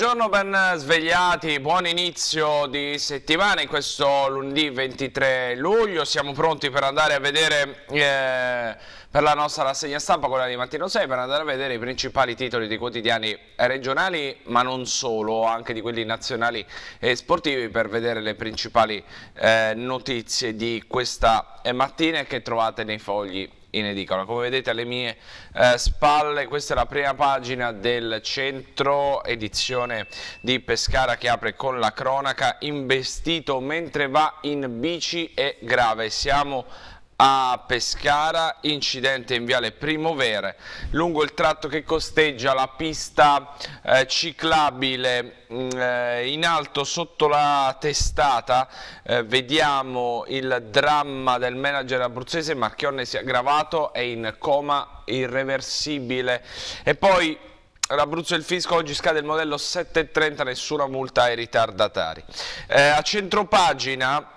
Buongiorno, ben svegliati, buon inizio di settimana in questo lunedì 23 luglio. Siamo pronti per andare a vedere eh, per la nostra rassegna stampa, quella di Mattino 6, per andare a vedere i principali titoli dei quotidiani regionali, ma non solo, anche di quelli nazionali e sportivi, per vedere le principali eh, notizie di questa mattina che trovate nei fogli in edicola. Come vedete alle mie eh, spalle questa è la prima pagina del centro edizione di Pescara che apre con la cronaca investito mentre va in bici è grave. Siamo a Pescara, incidente in Viale Primovere, lungo il tratto che costeggia la pista eh, ciclabile mh, mm, eh, in alto sotto la testata, eh, vediamo il dramma del manager abruzzese, Marchionne si è aggravato, è in coma irreversibile e poi l'Abruzzo e il Fisco oggi scade il modello 7.30, nessuna multa ai ritardatari. Eh, a centropagina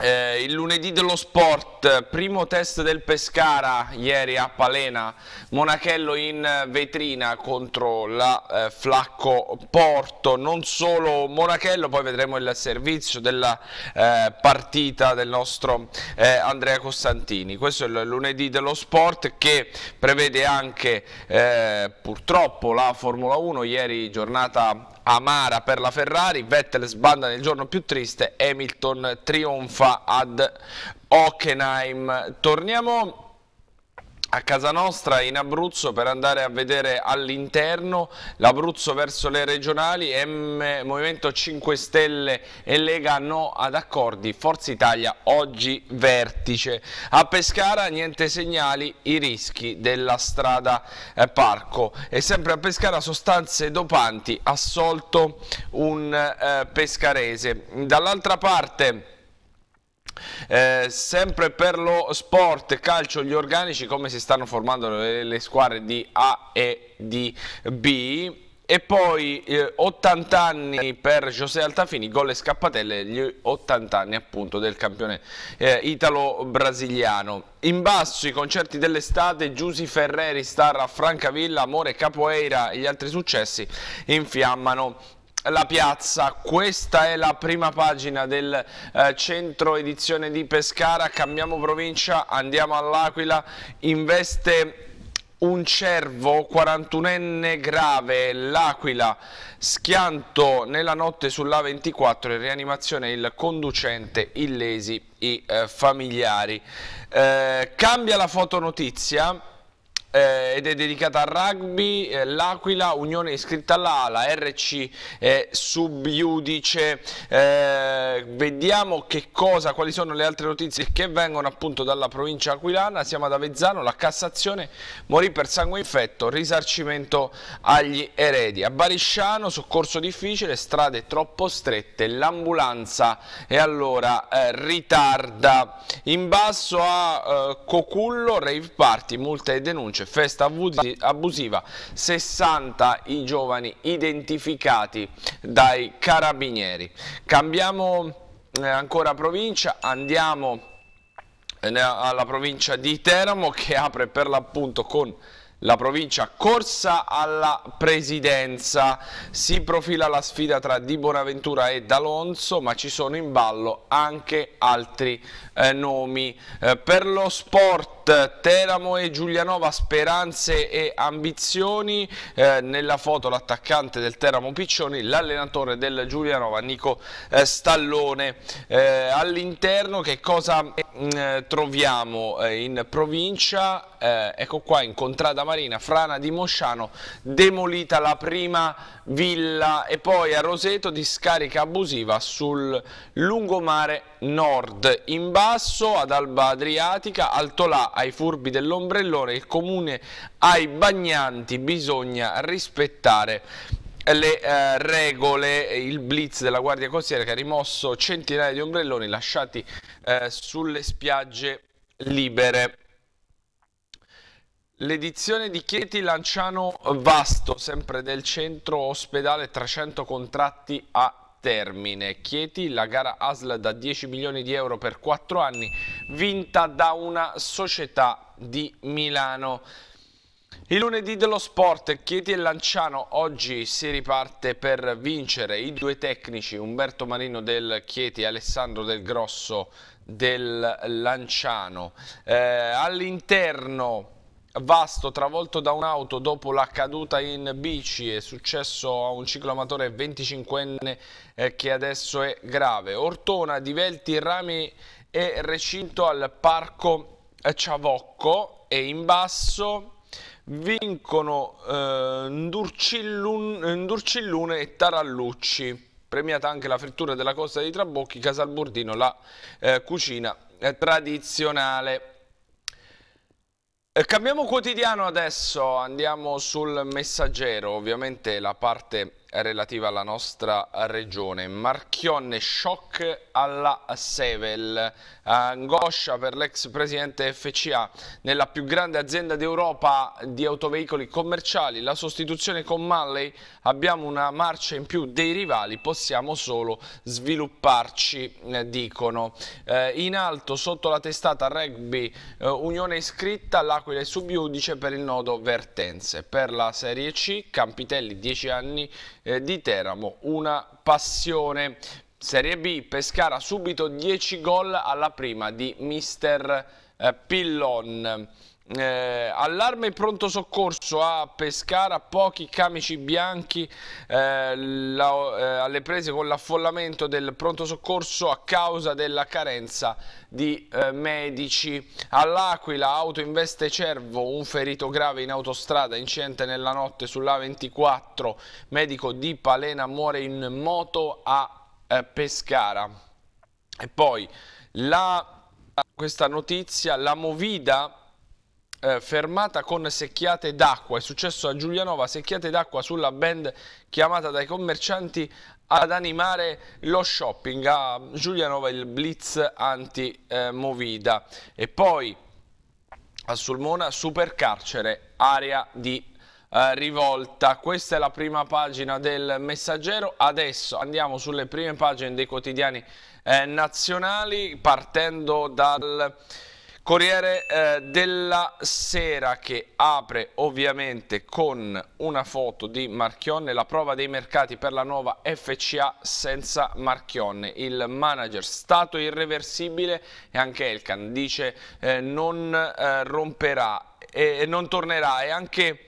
eh, il lunedì dello sport, primo test del Pescara ieri a Palena, Monachello in vetrina contro la eh, Flacco Porto, non solo Monachello, poi vedremo il servizio della eh, partita del nostro eh, Andrea Costantini. Questo è il lunedì dello sport che prevede anche eh, purtroppo la Formula 1, ieri giornata amara per la Ferrari, Vettel sbanda nel giorno più triste, Hamilton trionfa ad Hockenheim. Torniamo a casa nostra in Abruzzo per andare a vedere all'interno l'Abruzzo verso le regionali, M, Movimento 5 Stelle e Lega no ad accordi, Forza Italia oggi vertice. A Pescara niente segnali, i rischi della strada eh, Parco e sempre a Pescara sostanze dopanti, assolto un eh, pescarese. Dall'altra parte... Eh, sempre per lo sport calcio gli organici come si stanno formando le, le squadre di A e di B e poi eh, 80 anni per José Altafini, gol e scappatelle, gli 80 anni appunto del campione eh, italo-brasiliano. In basso i concerti dell'estate, Giusy Ferreri, star a Francavilla, Amore Capoeira e gli altri successi infiammano la piazza, questa è la prima pagina del eh, centro edizione di Pescara, cambiamo provincia, andiamo all'Aquila, investe un cervo 41enne grave, l'Aquila, schianto nella notte sulla 24, in rianimazione il conducente, illesi i eh, familiari. Eh, cambia la fotonotizia eh, ed è dedicata al rugby, eh, l'Aquila, Unione iscritta all'ala, RC è eh, subiudice, eh, vediamo che cosa, quali sono le altre notizie che vengono appunto dalla provincia aquilana, siamo ad Avezzano, la Cassazione morì per sangue infetto, risarcimento agli eredi, a Barisciano soccorso difficile, strade troppo strette, l'ambulanza e allora eh, ritarda, in basso a Cocullo, rave party, multa e denuncia festa abusiva, 60 i giovani identificati dai carabinieri. Cambiamo eh, ancora provincia, andiamo eh, alla provincia di Teramo che apre per l'appunto con la provincia corsa alla presidenza. Si profila la sfida tra Di Bonaventura e D'Alonso, ma ci sono in ballo anche altri eh, nomi. Eh, per lo sport Teramo e Giulianova speranze e ambizioni eh, nella foto l'attaccante del Teramo Piccioni l'allenatore del Giulianova Nico eh, Stallone eh, all'interno che cosa mm, troviamo eh, in provincia eh, ecco qua in Contrada Marina Frana di Mosciano demolita la prima villa e poi a Roseto discarica abusiva sul lungomare nord in basso ad Alba Adriatica Altolà ai furbi dell'ombrellone, il comune ai bagnanti, bisogna rispettare le eh, regole, il blitz della Guardia Costiera che ha rimosso centinaia di ombrelloni lasciati eh, sulle spiagge libere. L'edizione di Chieti Lanciano Vasto, sempre del centro ospedale, 300 contratti a termine. Chieti, la gara ASL da 10 milioni di euro per 4 anni, vinta da una società di Milano. Il lunedì dello sport, Chieti e Lanciano, oggi si riparte per vincere i due tecnici, Umberto Marino del Chieti e Alessandro del Grosso del Lanciano. Eh, All'interno Vasto travolto da un'auto dopo la caduta in bici, è successo a un cicloamatore 25enne eh, che adesso è grave. Ortona, Divelti, Rami e Recinto al Parco Ciavocco e in basso vincono eh, Ndurcillune e Tarallucci. Premiata anche la frittura della costa di Trabocchi, Casalburdino, la eh, cucina eh, tradizionale. Eh, cambiamo quotidiano adesso, andiamo sul messaggero, ovviamente la parte relativa alla nostra regione. Marchionne shock alla Sevel, angoscia per l'ex presidente FCA. Nella più grande azienda d'Europa di autoveicoli commerciali, la sostituzione con Malley, abbiamo una marcia in più dei rivali, possiamo solo svilupparci, eh, dicono. Eh, in alto, sotto la testata rugby, eh, Unione iscritta, l'Aquila è subiudice per il nodo Vertenze. Per la Serie C, Campitelli 10 anni eh, di Teramo una passione Serie B, Pescara subito 10 gol alla prima di Mister eh, Pillon. Eh, allarme pronto soccorso a Pescara, pochi camici bianchi eh, la, eh, alle prese con l'affollamento del pronto soccorso a causa della carenza di eh, medici. All'Aquila auto investe cervo, un ferito grave in autostrada, incidente nella notte sulla 24, medico di Palena muore in moto a eh, Pescara. E poi la, questa notizia, la Movida eh, fermata con secchiate d'acqua. È successo a Giulianova, secchiate d'acqua sulla band chiamata dai commercianti ad animare lo shopping. A Giulianova il blitz anti-movida. e poi a Sulmona supercarcere, area di eh, rivolta. Questa è la prima pagina del messaggero. Adesso andiamo sulle prime pagine dei quotidiani eh, nazionali partendo dal... Corriere eh, della Sera che apre ovviamente con una foto di Marchionne, la prova dei mercati per la nuova FCA senza Marchionne. Il manager stato irreversibile e anche Elkan dice eh, non eh, romperà e non tornerà e anche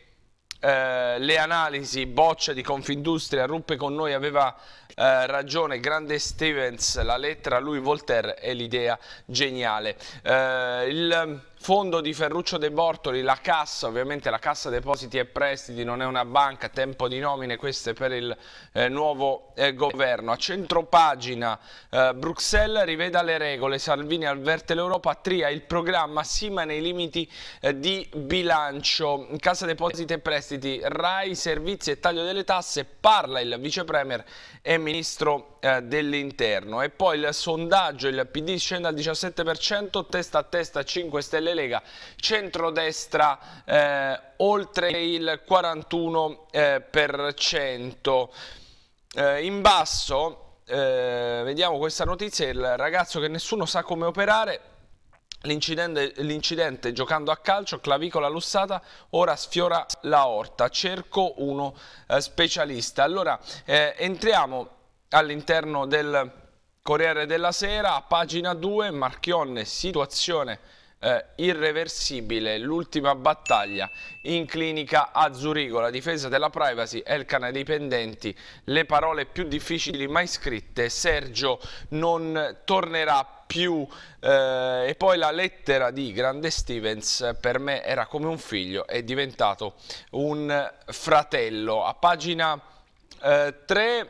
eh, le analisi boccia di Confindustria, ruppe con noi, aveva eh, ragione, grande Stevens, la lettera, lui Voltaire e l'idea geniale. Eh, il fondo di Ferruccio De Bortoli, la cassa, ovviamente la cassa depositi e prestiti non è una banca, tempo di nomine queste per il eh, nuovo eh, governo. A centropagina eh, Bruxelles riveda le regole, Salvini avverte l'Europa, tria il programma sì ma nei limiti eh, di bilancio. Cassa depositi e prestiti, RAI, servizi e taglio delle tasse, parla il vicepremier e ministro eh, dell'interno. E poi il sondaggio, il PD scende al 17%, testa a testa 5 Stelle Lega, centrodestra eh, oltre il 41%. Eh, eh, in basso eh, vediamo questa notizia, il ragazzo che nessuno sa come operare, L'incidente, l'incidente giocando a calcio, clavicola lussata, ora sfiora la orta. Cerco uno eh, specialista. Allora eh, entriamo all'interno del Corriere della Sera, a pagina 2, Marchionne, situazione eh, irreversibile, l'ultima battaglia in clinica a Zurigo, la difesa della privacy, Elkan ai dipendenti, le parole più difficili mai scritte, Sergio non tornerà più eh, e poi la lettera di Grande Stevens per me era come un figlio, è diventato un fratello. A pagina 3 eh,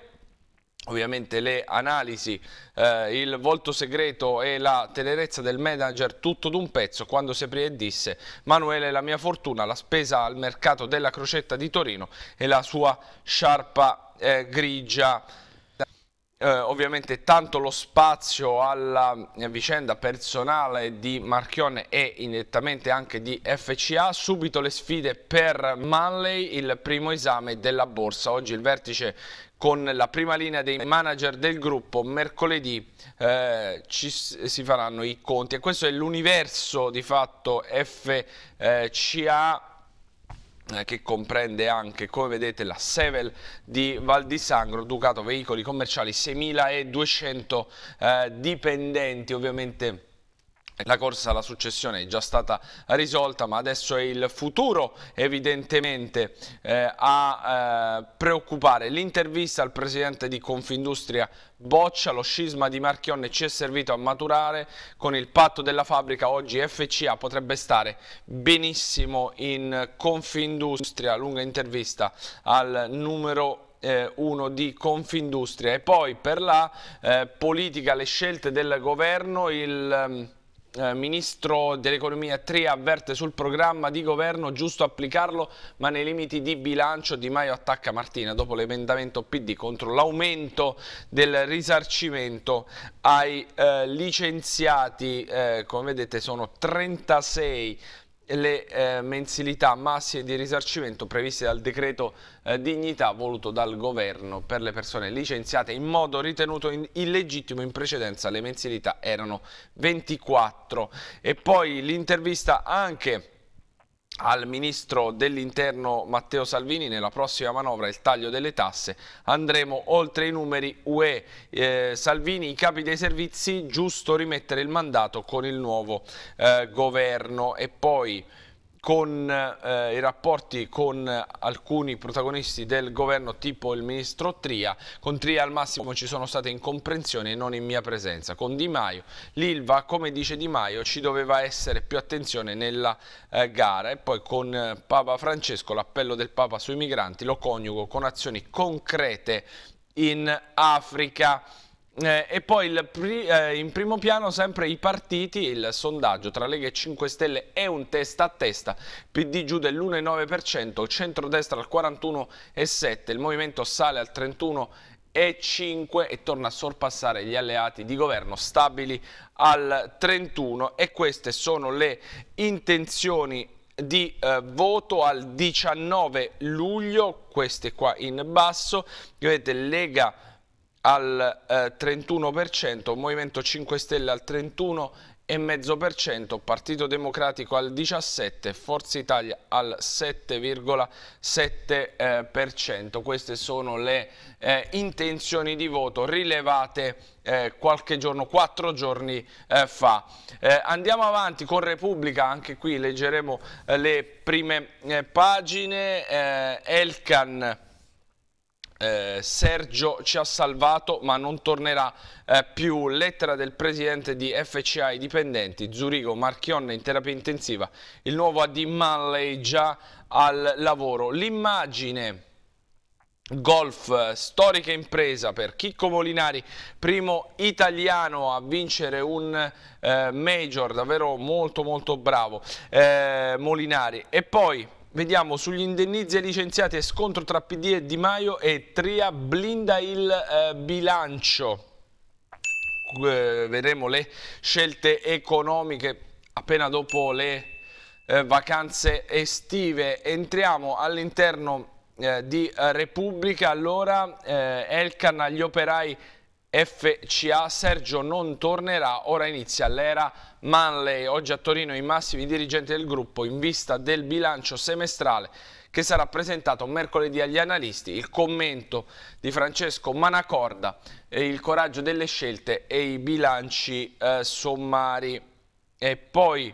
ovviamente le analisi, eh, il volto segreto e la tenerezza del manager tutto d'un pezzo quando si aprì e disse Manuele la mia fortuna, la spesa al mercato della crocetta di Torino e la sua sciarpa eh, grigia. Eh, ovviamente tanto lo spazio alla vicenda personale di Marchione e indirettamente anche di FCA, subito le sfide per Manley, il primo esame della borsa. Oggi il vertice con la prima linea dei manager del gruppo. Mercoledì eh, ci, si faranno i conti e questo è l'universo di fatto FCA eh, che comprende anche, come vedete, la Sevel di Val di Sangro, Ducato Veicoli Commerciali, 6.200 eh, dipendenti, ovviamente la corsa alla successione è già stata risolta ma adesso è il futuro evidentemente eh, a eh, preoccupare. L'intervista al presidente di Confindustria Boccia, lo scisma di Marchionne ci è servito a maturare, con il patto della fabbrica oggi FCA potrebbe stare benissimo in Confindustria, lunga intervista al numero eh, uno di Confindustria e poi per la eh, politica, le scelte del governo, il... Ehm, eh, ministro dell'economia Tria avverte sul programma di governo giusto applicarlo ma nei limiti di bilancio Di Maio attacca Martina dopo l'emendamento PD contro l'aumento del risarcimento ai eh, licenziati eh, come vedete sono 36 le eh, mensilità massime di risarcimento previste dal decreto eh, dignità voluto dal governo per le persone licenziate in modo ritenuto in illegittimo in precedenza le mensilità erano 24 e poi l'intervista anche al ministro dell'interno Matteo Salvini nella prossima manovra il taglio delle tasse andremo oltre i numeri UE eh, Salvini i capi dei servizi giusto rimettere il mandato con il nuovo eh, governo e poi con eh, i rapporti con alcuni protagonisti del governo tipo il ministro Tria, con Tria al massimo ci sono state incomprensioni e non in mia presenza, con Di Maio, l'Ilva come dice Di Maio ci doveva essere più attenzione nella eh, gara e poi con eh, Papa Francesco l'appello del Papa sui migranti lo coniugo con azioni concrete in Africa. Eh, e poi pri eh, in primo piano sempre i partiti, il sondaggio tra Lega e 5 Stelle è un testa a testa, PD giù dell'1,9%, centrodestra al 41,7%, il Movimento sale al 31,5% e e torna a sorpassare gli alleati di governo stabili al 31 e queste sono le intenzioni di eh, voto al 19 luglio, queste qua in basso, vedete Lega al eh, 31%, Movimento 5 Stelle al 31,5%, Partito Democratico al 17%, Forza Italia al 7,7%. Eh, Queste sono le eh, intenzioni di voto rilevate eh, qualche giorno, quattro giorni eh, fa. Eh, andiamo avanti con Repubblica, anche qui leggeremo le prime pagine. Elkan eh, Sergio ci ha salvato ma non tornerà eh, più. Lettera del presidente di FCA i dipendenti, Zurigo Marchionne in terapia intensiva, il nuovo AD Manley già al lavoro. L'immagine... Golf, eh, storica impresa per Chicco Molinari, primo italiano a vincere un eh, major, davvero molto molto bravo eh, Molinari. E poi Vediamo sugli indennizi ai licenziati e scontro tra PD e Di Maio e Tria blinda il eh, bilancio. Eh, vedremo le scelte economiche appena dopo le eh, vacanze estive. Entriamo all'interno eh, di eh, Repubblica, allora eh, Elkan agli operai FCA Sergio non tornerà, ora inizia l'era Manley. Oggi a Torino i massimi dirigenti del gruppo in vista del bilancio semestrale che sarà presentato mercoledì agli analisti, il commento di Francesco Manacorda, il coraggio delle scelte e i bilanci eh, sommari. E poi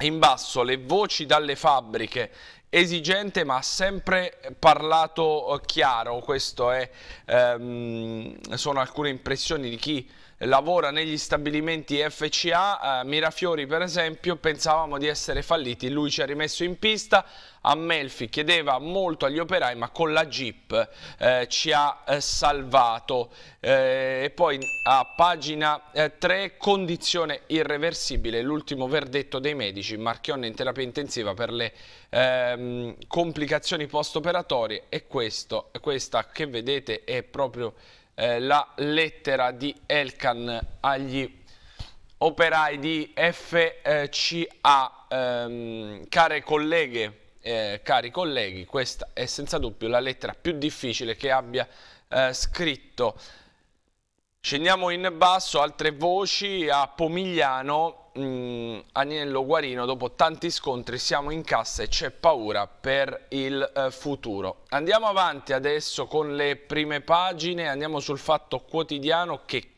in basso le voci dalle fabbriche, esigente ma ha sempre parlato eh, chiaro, queste ehm, sono alcune impressioni di chi lavora negli stabilimenti FCA, eh, Mirafiori per esempio pensavamo di essere falliti, lui ci ha rimesso in pista, a Melfi chiedeva molto agli operai ma con la Jeep eh, ci ha eh, salvato eh, e poi a pagina 3 eh, condizione irreversibile, l'ultimo verdetto dei medici, Marchionne in terapia intensiva per le ehm, complicazioni post operatorie e questo, questa che vedete è proprio eh, la lettera di Elkan agli operai di FCA. Ehm, care colleghe, eh, cari colleghi, questa è senza dubbio la lettera più difficile che abbia eh, scritto. Scendiamo in basso, altre voci a Pomigliano, mh, mm, Agnello Guarino, dopo tanti scontri siamo in cassa e c'è paura per il eh, futuro. Andiamo avanti adesso con le prime pagine, andiamo sul fatto quotidiano che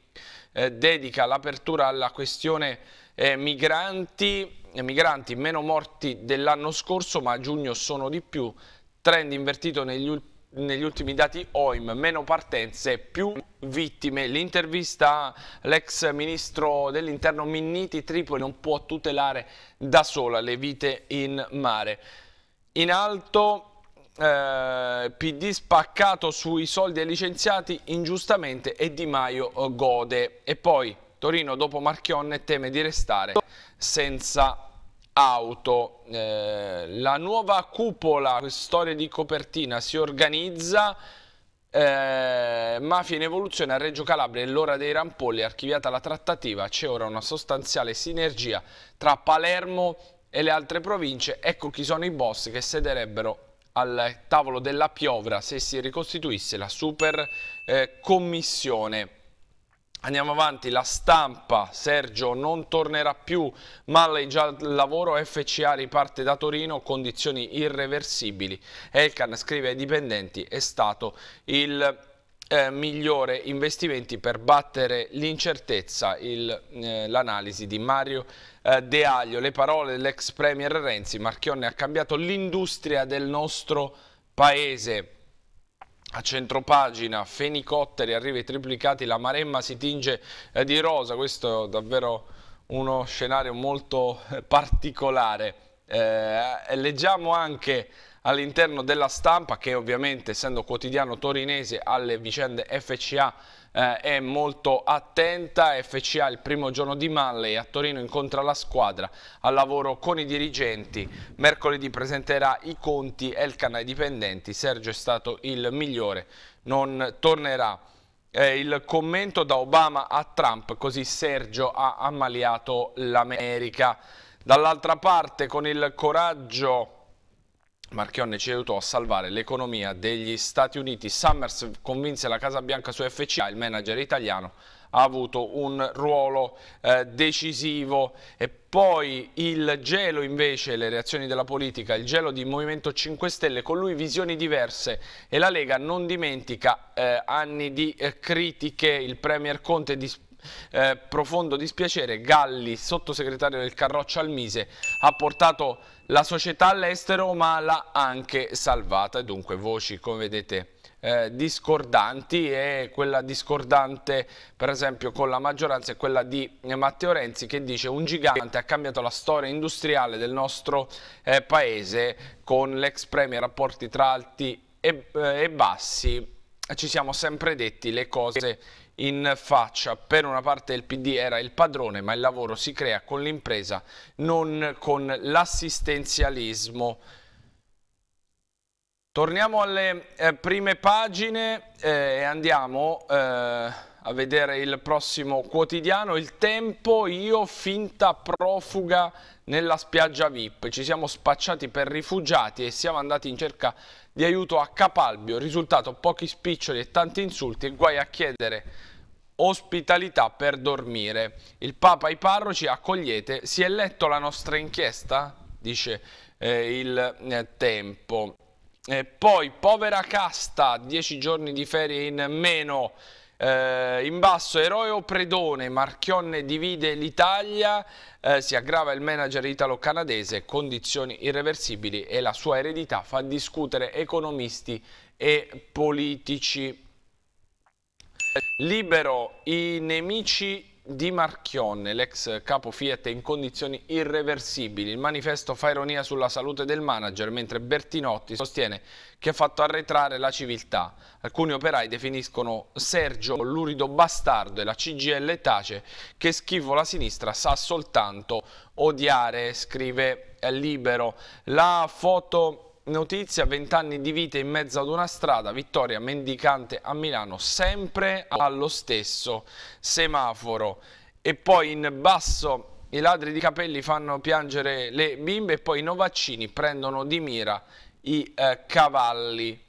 eh, dedica l'apertura alla questione eh, migranti, eh, migranti, meno morti dell'anno scorso ma a giugno sono di più, trend invertito negli ultimi negli ultimi dati OIM, meno partenze, più vittime. L'intervista l'ex ministro dell'interno Minniti Tripoli non può tutelare da sola le vite in mare. In alto eh, PD spaccato sui soldi ai licenziati ingiustamente e Di Maio eh, gode. E poi Torino dopo Marchionne teme di restare senza auto. Eh, la nuova cupola, storia di copertina, si organizza eh, mafia in evoluzione a Reggio Calabria e l'ora dei rampolli, archiviata la trattativa, c'è ora una sostanziale sinergia tra Palermo e le altre province, ecco chi sono i boss che sederebbero al tavolo della piovra se si ricostituisse la super eh, commissione Andiamo avanti, la stampa, Sergio non tornerà più, Malley già al lavoro, FCA riparte da Torino, condizioni irreversibili. Elkan scrive ai dipendenti, è stato il eh, migliore investimento per battere l'incertezza, eh, l'analisi eh, di Mario eh, De Aglio. Le parole dell'ex premier Renzi, Marchionne ha cambiato l'industria del nostro paese. A centropagina, fenicotteri, arrivi triplicati, la Maremma si tinge eh, di rosa, questo è davvero uno scenario molto eh, particolare. Eh, leggiamo anche all'interno della stampa che ovviamente essendo quotidiano torinese alle vicende FCA eh, è molto attenta, FCA il primo giorno di Malle a Torino incontra la squadra al lavoro con i dirigenti, mercoledì presenterà i conti e Elkan ai dipendenti, Sergio è stato il migliore, non tornerà. Eh, il commento da Obama a Trump, così Sergio ha ammaliato l'America. Dall'altra parte con il coraggio Marchionne ci aiutò a salvare l'economia degli Stati Uniti. Summers convinse la Casa Bianca su FCA, il manager italiano ha avuto un ruolo eh, decisivo e poi il gelo invece, le reazioni della politica, il gelo di Movimento 5 Stelle, con lui visioni diverse e la Lega non dimentica eh, anni di eh, critiche, il Premier Conte disponibile eh, profondo dispiacere, Galli, sottosegretario del Carroccio al Mise, ha portato la società all'estero ma l'ha anche salvata dunque voci come vedete eh, discordanti e quella discordante per esempio con la maggioranza è quella di Matteo Renzi che dice un gigante ha cambiato la storia industriale del nostro eh, paese con l'ex premier rapporti tra alti e, eh, e bassi ci siamo sempre detti le cose in faccia. Per una parte il PD era il padrone, ma il lavoro si crea con l'impresa, non con l'assistenzialismo. Torniamo alle eh, prime pagine eh, e andiamo... Eh a vedere il prossimo quotidiano. Il tempo, io finta profuga nella spiaggia VIP. Ci siamo spacciati per rifugiati e siamo andati in cerca di aiuto a Capalbio. Risultato pochi spiccioli e tanti insulti e guai a chiedere ospitalità per dormire. Il Papa i parroci accogliete, si è letto la nostra inchiesta? Dice eh, il eh, tempo. E poi povera casta, dieci giorni di ferie in meno. Eh, in basso Eroe o Predone, Marchionne divide l'Italia, eh, si aggrava il manager italo-canadese, condizioni irreversibili e la sua eredità fa discutere economisti e politici. Libero i nemici di Marchionne, l'ex capo Fiat in condizioni irreversibili. Il manifesto fa ironia sulla salute del manager, mentre Bertinotti sostiene che ha fatto arretrare la civiltà. Alcuni operai definiscono Sergio l'urido bastardo e la CGL tace che schifo la sinistra sa soltanto odiare, scrive Libero. La foto notizia, 20 anni di vita in mezzo ad una strada, vittoria mendicante a Milano, sempre allo stesso semaforo. E poi in basso i ladri di capelli fanno piangere le bimbe e poi i novaccini prendono di mira i eh, cavalli.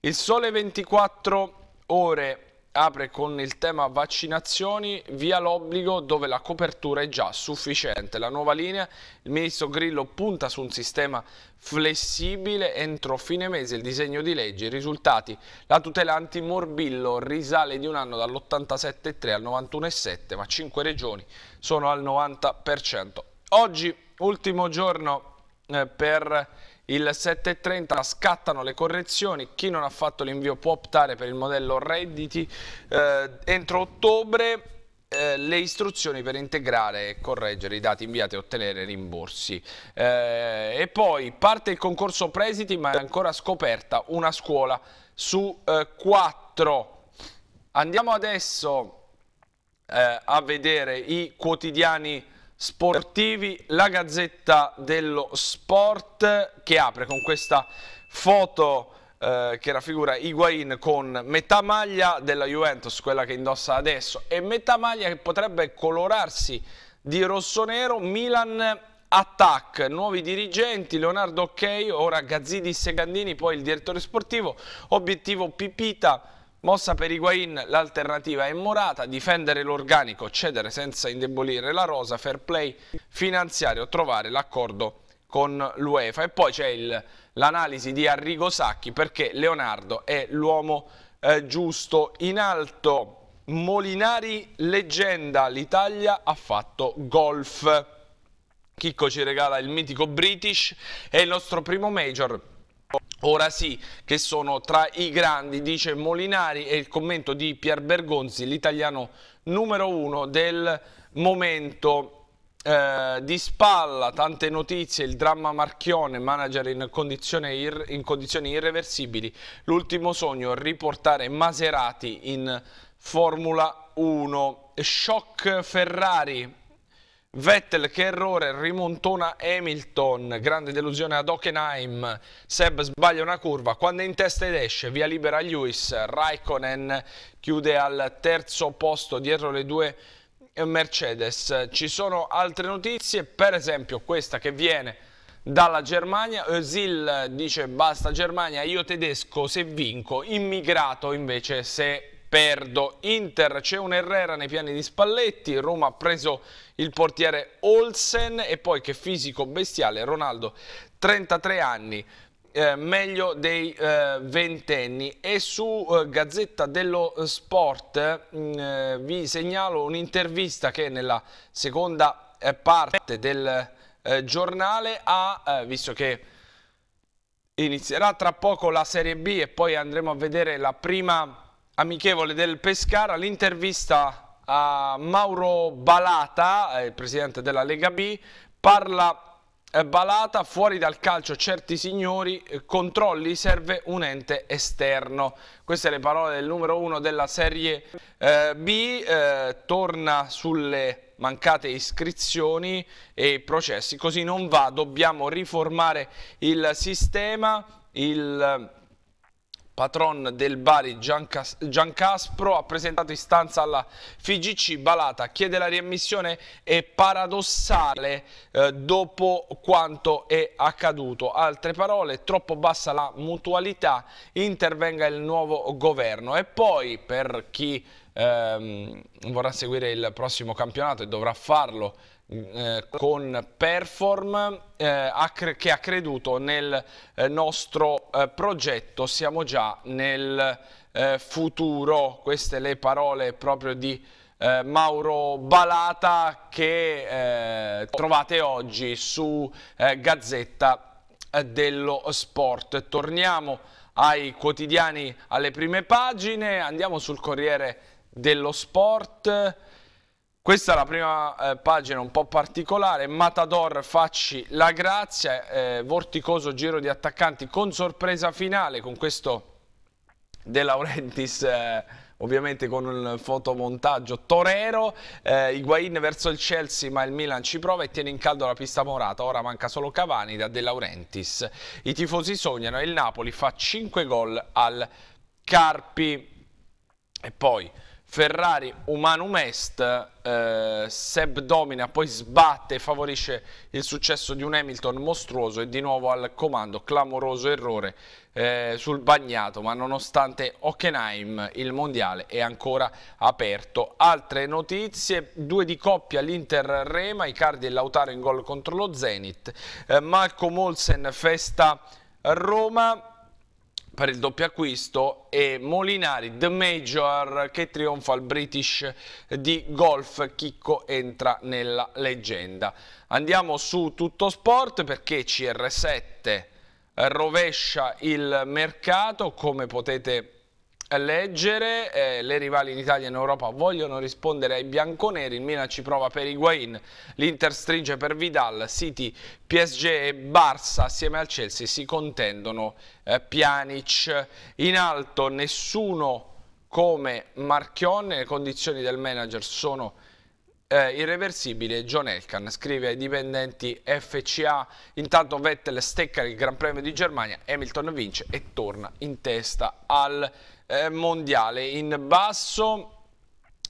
Il sole 24 ore apre con il tema vaccinazioni via l'obbligo dove la copertura è già sufficiente. La nuova linea, il ministro Grillo punta su un sistema flessibile entro fine mese il disegno di legge, i risultati, la tutela antimorbillo risale di un anno dall'87,3 al 91,7 ma 5 regioni sono al 90%. Oggi ultimo giorno eh, per il 7.30 scattano le correzioni, chi non ha fatto l'invio può optare per il modello redditi eh, entro ottobre eh, le istruzioni per integrare e correggere i dati inviati e ottenere rimborsi. Eh, e poi parte il concorso presidi, ma è ancora scoperta una scuola su eh, quattro. Andiamo adesso eh, a vedere i quotidiani sportivi, la Gazzetta dello Sport che apre con questa foto eh, che raffigura Higuain con metà maglia della Juventus, quella che indossa adesso, e metà maglia che potrebbe colorarsi di rosso-nero, Milan Attack, nuovi dirigenti, Leonardo Ok, ora Gazzidi Segandini, poi il direttore sportivo, obiettivo Pipita, Mossa per Higuain, l'alternativa è Morata, difendere l'organico, cedere senza indebolire la rosa, fair play finanziario, trovare l'accordo con l'UEFA. E poi c'è l'analisi di Arrigo Sacchi perché Leonardo è l'uomo eh, giusto in alto. Molinari leggenda, l'Italia ha fatto golf. Chicco ci regala il mitico British è il nostro primo major Ora sì, che sono tra i grandi, dice Molinari e il commento di Pier Bergonzi, l'italiano numero uno del momento. Eh, di spalla, tante notizie, il dramma Marchione, manager in, in condizioni irreversibili, l'ultimo sogno, riportare Maserati in Formula 1. Shock Ferrari, Vettel che errore, rimontona Hamilton, grande delusione ad Hockenheim, Seb sbaglia una curva, quando è in testa ed esce, via libera Lewis, Raikkonen chiude al terzo posto dietro le due Mercedes. Ci sono altre notizie, per esempio questa che viene dalla Germania, Özil dice basta Germania, io tedesco se vinco, immigrato invece se perdo. Inter c'è un Herrera nei piani di Spalletti, Roma ha preso il portiere Olsen e poi che fisico bestiale, Ronaldo 33 anni. Eh, meglio dei eh, ventenni e su eh, Gazzetta dello Sport mh, mm, eh, vi segnalo un'intervista che nella seconda eh, parte del eh, giornale ha visto che inizierà tra poco la Serie B e poi andremo a vedere la prima amichevole del Pescara, l'intervista a Mauro Balata, eh, il presidente della Lega B, parla eh, Balata fuori dal calcio certi signori, eh, controlli, serve un ente esterno. Queste le parole del numero uno della serie B, torna sulle mancate iscrizioni e processi, così non va, dobbiamo riformare il sistema, il patron del Bari Gian Caspro ha presentato istanza alla FIGC Balata, chiede la riammissione è paradossale eh, dopo quanto è accaduto. Altre parole, troppo bassa la mutualità, intervenga il nuovo governo. E poi per chi ehm, vorrà seguire il prossimo campionato e dovrà farlo, mm, eh, con Perform eh, che ha creduto nel eh, nostro eh, progetto siamo già nel eh, futuro. Queste le parole proprio di eh, Mauro Balata che eh, trovate oggi su eh, Gazzetta eh, dello Sport. Torniamo ai quotidiani alle prime pagine, andiamo sul Corriere dello Sport. Questa è la prima eh, pagina un po' particolare, Matador facci la grazia, eh, vorticoso giro di attaccanti con sorpresa finale con questo De Laurentiis eh, ovviamente con il fotomontaggio Torero, eh, Higuain verso il Chelsea ma il Milan ci prova e tiene in caldo la pista morata, ora manca solo Cavani da De Laurentiis. I tifosi sognano e il Napoli fa 5 gol al Carpi e poi... Ferrari Umanum Est, eh, Seb domina, poi sbatte e favorisce il successo di un Hamilton mostruoso e di nuovo al comando, clamoroso errore eh, sul bagnato, ma nonostante Hockenheim il mondiale è ancora aperto. Altre notizie, due di coppia l'Inter-Rema, Icardi e Lautaro in gol contro lo Zenit, eh, Malcolm Olsen festa Roma, per il doppio acquisto e Molinari The Major che trionfa al British di golf, Chicco entra nella leggenda. Andiamo su Tutto Sport perché CR7 rovescia il mercato come potete vedere leggere, eh, le rivali in Italia e in Europa vogliono rispondere ai bianconeri, il Milan ci prova per Higuain, l'Inter stringe per Vidal, City, PSG e Barça assieme al Chelsea si contendono eh, Pjanic in alto, nessuno come Marchionne, le condizioni del manager sono eh, irreversibile John Elkan scrive ai dipendenti FCA intanto Vettel stecca il Gran Premio di Germania Hamilton vince e torna in testa al eh, mondiale. In basso,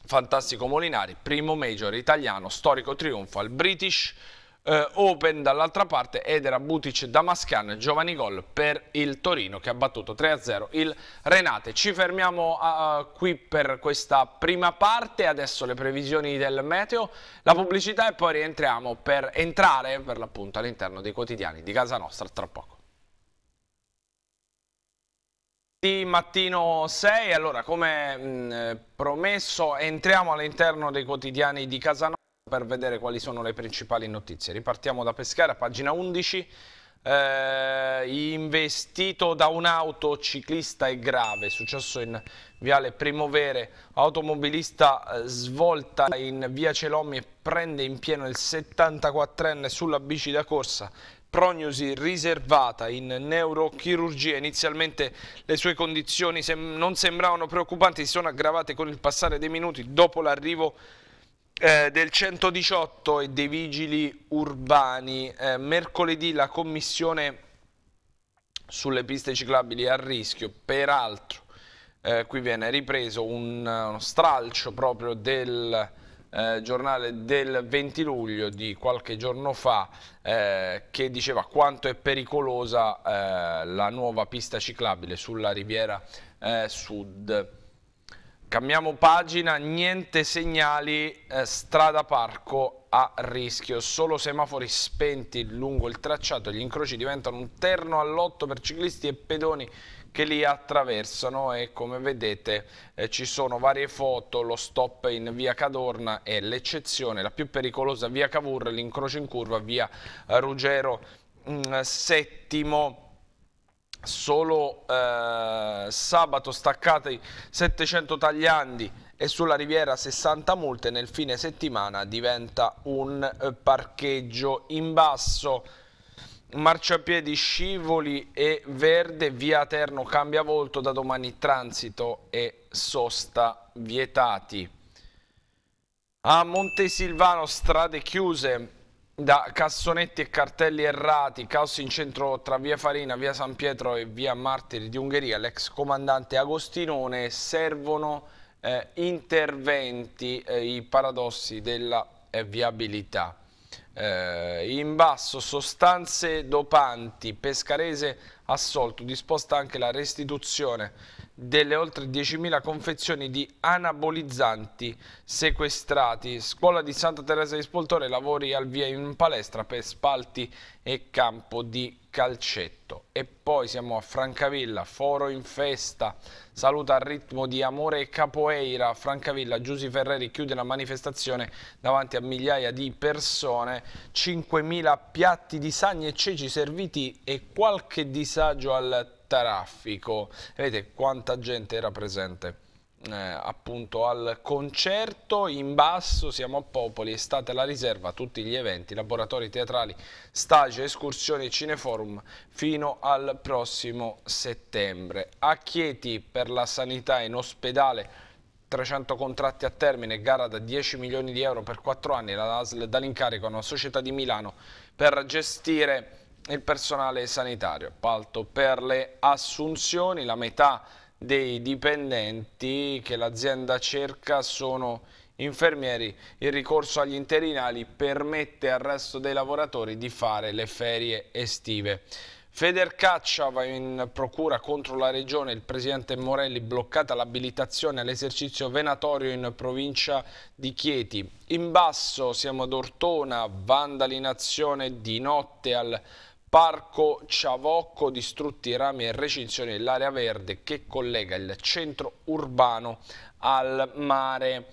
fantastico Molinari, primo major italiano, storico trionfo al British eh, Open dall'altra parte Edera Butic Damascan, giovani gol per il Torino che ha battuto 3-0 il Renate. Ci fermiamo uh, qui per questa prima parte, adesso le previsioni del meteo, la pubblicità e poi rientriamo per entrare per l'appunto all'interno dei quotidiani di casa nostra tra poco. di mattino 6, allora come mh, promesso entriamo all'interno dei quotidiani di Casanova per vedere quali sono le principali notizie. Ripartiamo da Pescara, pagina 11, eh, investito da un'auto ciclista è grave, successo in Viale Primovere, automobilista eh, svolta in Via Celommi e prende in pieno il 74enne sulla bici da corsa prognosi riservata in neurochirurgia. Inizialmente le sue condizioni sem non sembravano preoccupanti, si sono aggravate con il passare dei minuti dopo l'arrivo eh, del 118 e dei vigili urbani. Eh, mercoledì la commissione sulle piste ciclabili a rischio, peraltro eh, qui viene ripreso un, uno stralcio proprio del eh, giornale del 20 luglio di qualche giorno fa eh, che diceva quanto è pericolosa eh, la nuova pista ciclabile sulla riviera eh, sud. Cambiamo pagina, niente segnali, eh, strada parco a rischio, solo semafori spenti lungo il tracciato, gli incroci diventano un terno all'otto per ciclisti e pedoni che li attraversano e come vedete eh, ci sono varie foto, lo stop in via Cadorna è l'eccezione, la più pericolosa via Cavour, l'incrocio in curva via eh, Ruggero mh, mm, VII solo eh, sabato staccati 700 tagliandi e sulla riviera 60 multe nel fine settimana diventa un eh, parcheggio in basso marciapiedi scivoli e verde, via Terno cambia volto, da domani transito e sosta vietati. A Montesilvano strade chiuse da cassonetti e cartelli errati, caos in centro tra via Farina, via San Pietro e via Martiri di Ungheria, l'ex comandante Agostinone, servono eh, interventi, eh, i paradossi della eh, viabilità. Eh, in basso sostanze dopanti, Pescarese assolto, disposta anche la restituzione delle oltre 10.000 confezioni di anabolizzanti sequestrati. Scuola di Santa Teresa di Spoltore, lavori al via in palestra per spalti e campo di calcetto. E poi siamo a Francavilla, foro in festa, saluta al ritmo di amore e capoeira. Francavilla, Giusi Ferreri chiude la manifestazione davanti a migliaia di persone, 5.000 piatti di sagni e ceci serviti e qualche disagio al traffico. Vedete quanta gente era presente. Eh, appunto al concerto in basso siamo a Popoli estate la riserva tutti gli eventi laboratori teatrali stage escursioni cineforum fino al prossimo settembre a Chieti per la sanità in ospedale 300 contratti a termine gara da 10 milioni di euro per 4 anni la NASL dà l'incarico a una società di Milano per gestire il personale sanitario. Appalto per le assunzioni, la metà dei dipendenti che l'azienda cerca sono infermieri. Il ricorso agli interinali permette al resto dei lavoratori di fare le ferie estive. Federcaccia va in procura contro la regione, il presidente Morelli bloccata l'abilitazione all'esercizio venatorio in provincia di Chieti. In basso siamo ad Ortona, vandalinazione di notte al Parco Ciavocco, distrutti i rami e recinzioni dell'area verde che collega il centro urbano al mare.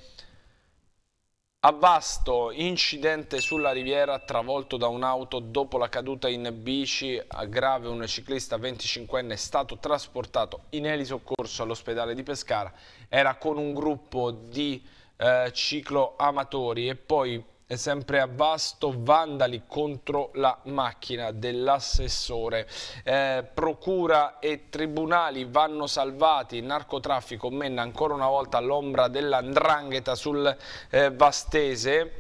A Vasto, incidente sulla riviera travolto da un'auto dopo la caduta in bici, a grave un ciclista 25enne è stato trasportato in elisoccorso all'ospedale di Pescara, era con un gruppo di eh, cicloamatori e poi e sempre a Vasto vandali contro la macchina dell'assessore. Eh, procura e tribunali vanno salvati, narcotraffico menna ancora una volta all'ombra dell'andrangheta sul eh, Vastese.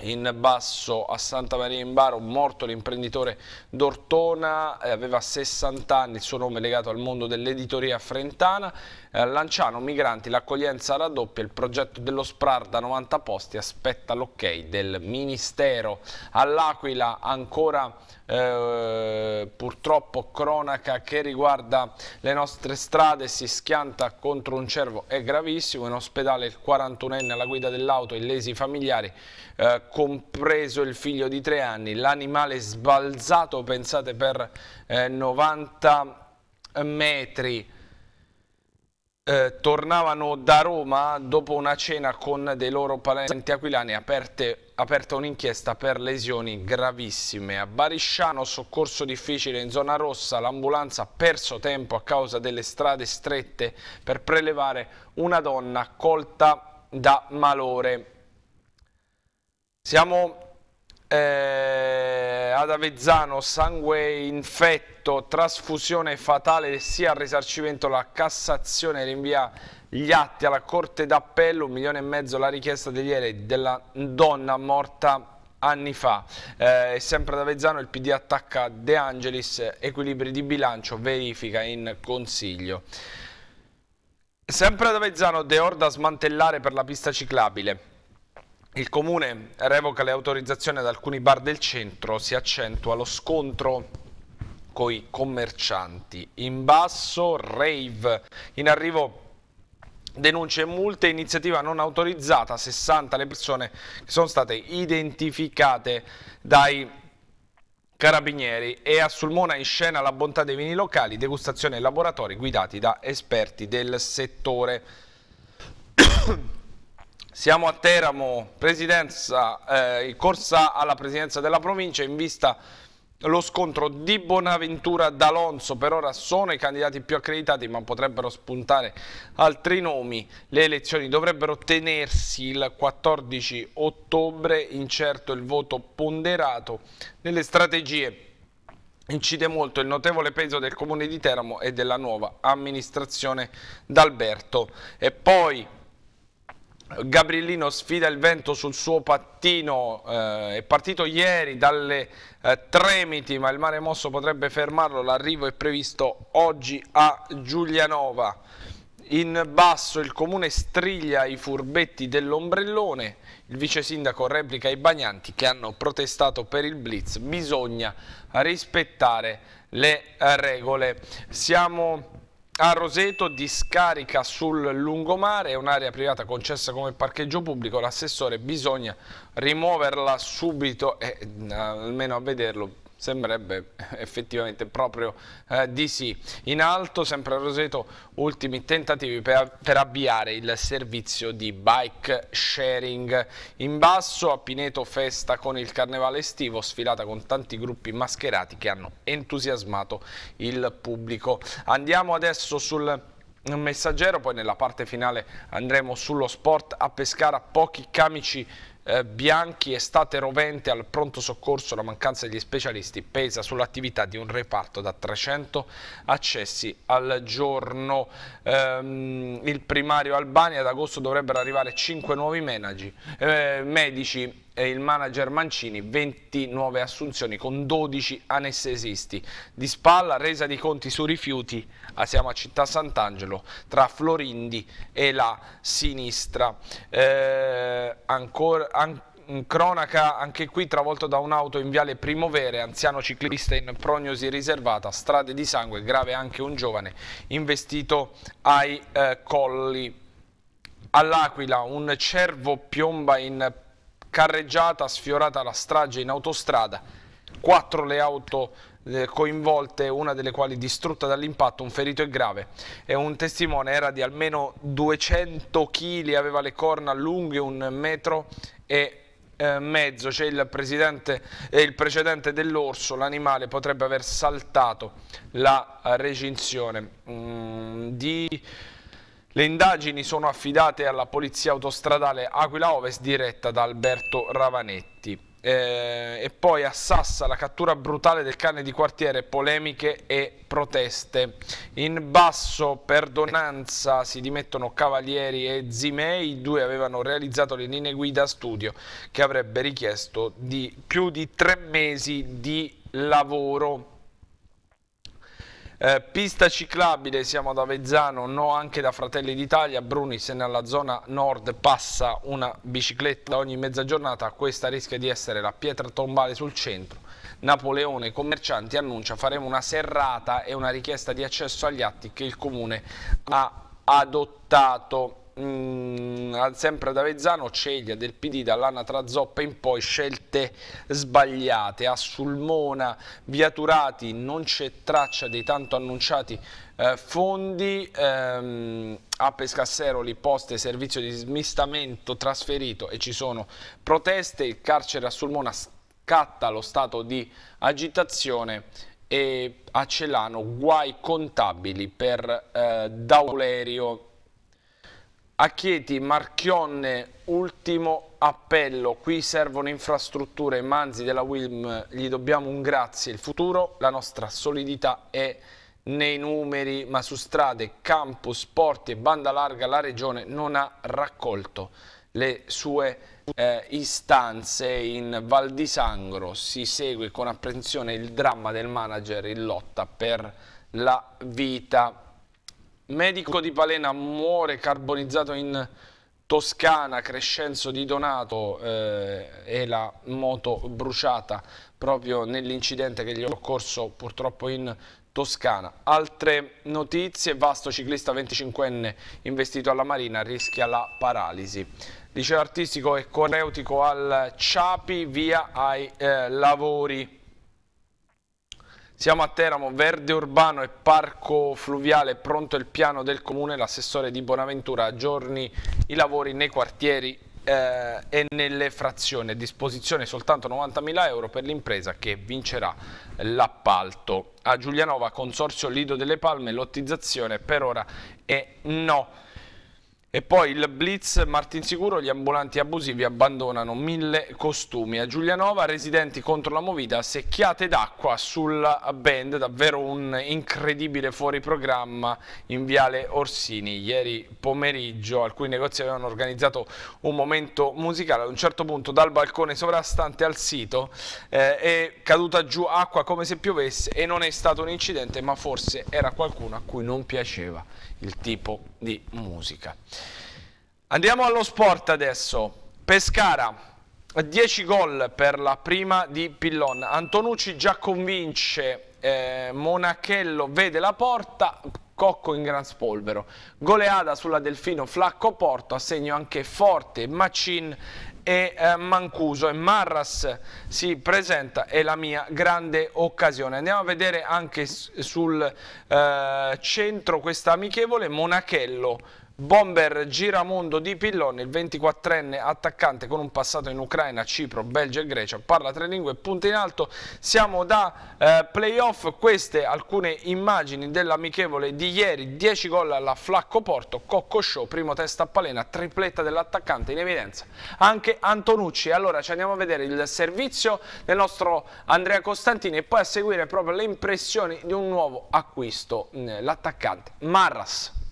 In basso a Santa Maria in Baro, morto l'imprenditore Dortona, eh, aveva 60 anni, il suo nome è legato al mondo dell'editoria frentana. Eh, Lanciano Migranti, l'accoglienza raddoppia, il progetto dello SPRAR da 90 posti aspetta l'ok del Ministero. All'Aquila ancora eh, purtroppo cronaca che riguarda le nostre strade, si schianta contro un cervo, è gravissimo, in ospedale il 41enne alla guida dell'auto, illesi familiari, eh, compreso il figlio di tre anni, l'animale sbalzato, pensate per eh, 90 metri, eh, tornavano da Roma dopo una cena con dei loro parenti aquilani aperte, aperta un'inchiesta per lesioni gravissime. A Barisciano soccorso difficile in zona rossa, l'ambulanza ha perso tempo a causa delle strade strette per prelevare una donna colta da malore. Siamo eh, ad Avezzano sangue infetto, trasfusione fatale sia al risarcimento la Cassazione rinvia gli atti alla Corte d'Appello, un milione e mezzo la richiesta degli ieri della donna morta anni fa. Eh, sempre ad Avezzano il PD attacca De Angelis, equilibri di bilancio, verifica in consiglio. Sempre ad Avezzano De Orda smantellare per la pista ciclabile. Il comune revoca le autorizzazioni ad alcuni bar del centro, si accentua lo scontro con i commercianti. In basso rave, in arrivo denunce e multe, iniziativa non autorizzata, 60 le persone che sono state identificate dai Carabinieri e a Sulmona in scena la bontà dei vini locali, degustazione e laboratori guidati da esperti del settore. Siamo a Teramo, presidenza, eh, corsa alla presidenza della provincia in vista lo scontro di Bonaventura d'Alonso. Per ora sono i candidati più accreditati ma potrebbero spuntare altri nomi. Le elezioni dovrebbero tenersi il 14 ottobre, incerto il voto ponderato nelle strategie incide molto il notevole peso del comune di Teramo e della nuova amministrazione d'Alberto. E poi Gabriellino sfida il vento sul suo pattino, eh, è partito ieri dalle eh, Tremiti ma il mare mosso potrebbe fermarlo, l'arrivo è previsto oggi a Giulianova. In basso il comune striglia i furbetti dell'ombrellone, il vice sindaco replica i bagnanti che hanno protestato per il blitz, bisogna rispettare le regole. Siamo a Roseto discarica sul lungomare è un'area privata concessa come parcheggio pubblico, l'assessore bisogna rimuoverla subito e mm, almeno a vederlo Sembrerebbe effettivamente proprio eh, di sì. In alto, sempre a Roseto, ultimi tentativi per, per, avviare il servizio di bike sharing. In basso, a Pineto, festa con il carnevale estivo, sfilata con tanti gruppi mascherati che hanno entusiasmato il pubblico. Andiamo adesso sul messaggero, poi nella parte finale andremo sullo sport a Pescara, pochi camici eh, Bianchi, estate rovente al pronto soccorso, la mancanza degli specialisti pesa sull'attività di un reparto da 300 accessi al giorno. Ehm, il primario Albani ad agosto dovrebbero arrivare 5 nuovi menagi, eh, medici e il manager Mancini 29 assunzioni con 12 anestesisti. Di spalla resa di conti su rifiuti, ah, siamo a Città Sant'Angelo, tra Florindi e la sinistra. Eh, ancora, an cronaca anche qui travolto da un'auto in viale Primovere, anziano ciclista in prognosi riservata, strade di sangue, grave anche un giovane investito ai eh, colli. All'Aquila un cervo piomba in carreggiata, sfiorata la strage in autostrada, quattro le auto eh, coinvolte, una delle quali distrutta dall'impatto, un ferito è grave e un testimone era di almeno 200 kg, aveva le corna lunghe un metro e eh, mezzo, c'è il, eh, il precedente dell'orso, l'animale potrebbe aver saltato la recinzione mm, di le indagini sono affidate alla Polizia Autostradale Aquila Ovest diretta da Alberto Ravanetti. Eh, e poi a Sassa la cattura brutale del cane di quartiere, polemiche e proteste. In basso perdonanza, si dimettono Cavalieri e Zimei, i due avevano realizzato le linee guida studio che avrebbe richiesto di più di tre mesi di lavoro. Eh, pista ciclabile, siamo ad Avezzano, no anche da Fratelli d'Italia, Bruni se nella zona nord passa una bicicletta ogni mezza giornata, questa rischia di essere la pietra tombale sul centro. Napoleone Commercianti annuncia faremo una serrata e una richiesta di accesso agli atti che il comune ha adottato mh, mm, sempre ad Avezzano, Ceglia del PD dall'anatra zoppa in poi scelte sbagliate. A Sulmona, via Turati, non c'è traccia dei tanto annunciati eh, fondi. Ehm, a Pescasseroli, poste, servizio di smistamento trasferito e ci sono proteste. Il carcere a Sulmona scatta lo stato di agitazione e a Celano guai contabili per eh, Daulerio a Chieti, Marchionne, ultimo appello. Qui servono infrastrutture, Manzi della Wilm, gli dobbiamo un grazie. Il futuro, la nostra solidità è nei numeri, ma su strade, campus, porti e banda larga la Regione non ha raccolto le sue eh, istanze in Val di Sangro. Si segue con apprensione il dramma del manager in lotta per la vita Medico di Palena muore carbonizzato in Toscana, Crescenzo di Donato eh, e la moto bruciata proprio nell'incidente che gli è occorso purtroppo in Toscana. Altre notizie, vasto ciclista 25enne investito alla Marina rischia la paralisi. Liceo artistico e coreutico al Ciapi via ai eh, lavori. Siamo a Teramo, verde urbano e parco fluviale, pronto il piano del comune, l'assessore di Bonaventura aggiorni i lavori nei quartieri eh, e nelle frazioni, a disposizione soltanto 90.000 euro per l'impresa che vincerà l'appalto. A Giulianova, Consorzio Lido delle Palme, lottizzazione per ora è no. E poi il blitz Martin Sicuro, gli ambulanti abusivi abbandonano mille costumi. A Giulianova, residenti contro la movita, secchiate d'acqua sulla band, davvero un incredibile fuori programma in Viale Orsini. Ieri pomeriggio alcuni negozi avevano organizzato un momento musicale, ad un certo punto dal balcone sovrastante al sito eh, è caduta giù acqua come se piovesse e non è stato un incidente, ma forse era qualcuno a cui non piaceva il tipo di musica. Andiamo allo sport adesso. Pescara, 10 gol per la prima di Pillon. Antonucci già convince, eh, Monachello vede la porta, Cocco in gran spolvero. Goleada sulla Delfino, Flacco Porto, a segno anche Forte, Macin e eh, Mancuso e Marras si presenta è la mia grande occasione andiamo a vedere anche sul eh, centro questa amichevole Monachello Bomber Giramondo di Pillone, il 24enne attaccante con un passato in Ucraina, Cipro, Belgio e Grecia, parla tre lingue, punta in alto, siamo da eh, playoff, queste alcune immagini dell'amichevole di ieri, 10 gol alla Flacco Porto, Cocco Show, primo testa a palena, tripletta dell'attaccante in evidenza, anche Antonucci, allora ci andiamo a vedere il servizio del nostro Andrea Costantini e poi a seguire proprio le impressioni di un nuovo acquisto, eh, l'attaccante Marras.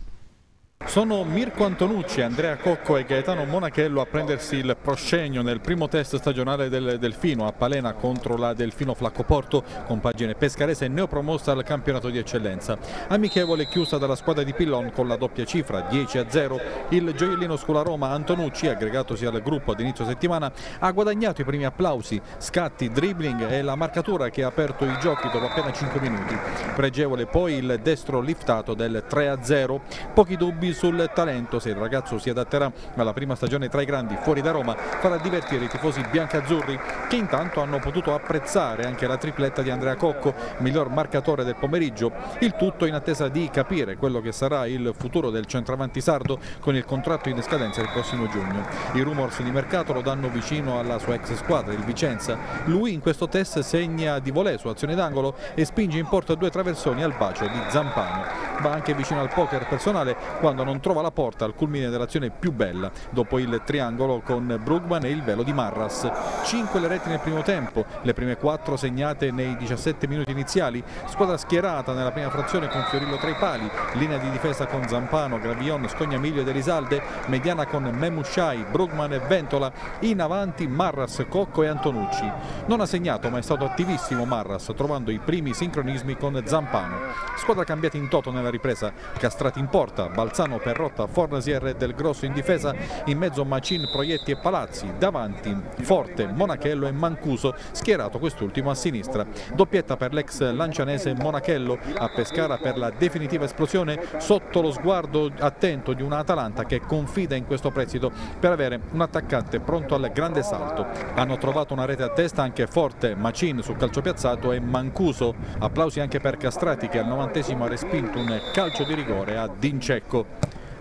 Sono Mirko Antonucci, Andrea Cocco e Gaetano Monachello a prendersi il proscenio nel primo test stagionale del Delfino a Palena contro la Delfino Flaccoporto, compagine pescarese neopromossa al campionato di eccellenza. Amichevole chiusa dalla squadra di Pillon con la doppia cifra 10 a 0, il gioiellino scuola Roma Antonucci, aggregatosi al gruppo ad inizio settimana, ha guadagnato i primi applausi, scatti, dribbling e la marcatura che ha aperto i giochi dopo appena 5 minuti. Pregevole poi il destro liftato del 3 a 0, pochi dubbi sul talento, se il ragazzo si adatterà alla prima stagione tra i grandi fuori da Roma farà divertire i tifosi biancazzurri che intanto hanno potuto apprezzare anche la tripletta di Andrea Cocco, miglior marcatore del pomeriggio, il tutto in attesa di capire quello che sarà il futuro del centravanti sardo con il contratto in scadenza il prossimo giugno. I rumors di mercato lo danno vicino alla sua ex squadra, il Vicenza. Lui in questo test segna di volée su azione d'angolo e spinge in porta due traversoni al bacio di Zampano. Va anche vicino al poker personale quando quando non trova la porta al culmine dell'azione più bella dopo il triangolo con Brugman e il velo di Marras. 5 le reti nel primo tempo, le prime 4 segnate nei 17 minuti iniziali, squadra schierata nella prima frazione con Fiorillo tra i pali, linea di difesa con Zampano, Gravion, Scognamiglio e Elisalde, mediana con Memushai, Brugman e Ventola, in avanti Marras, Cocco e Antonucci. Non ha segnato ma è stato attivissimo Marras trovando i primi sincronismi con Zampano. Squadra cambiata in toto nella ripresa, Castrati in porta, Balzano Bolzano per rotta Fornasier del Grosso in difesa, in mezzo Macin, Proietti e Palazzi, davanti Forte, Monachello e Mancuso, schierato quest'ultimo a sinistra. Doppietta per l'ex lancianese Monachello, a Pescara per la definitiva esplosione sotto lo sguardo attento di un Atalanta che confida in questo prestito per avere un attaccante pronto al grande salto. Hanno trovato una rete a testa anche Forte, Macin sul calcio piazzato e Mancuso. Applausi anche per Castrati che al novantesimo ha respinto un calcio di rigore a Dincecco.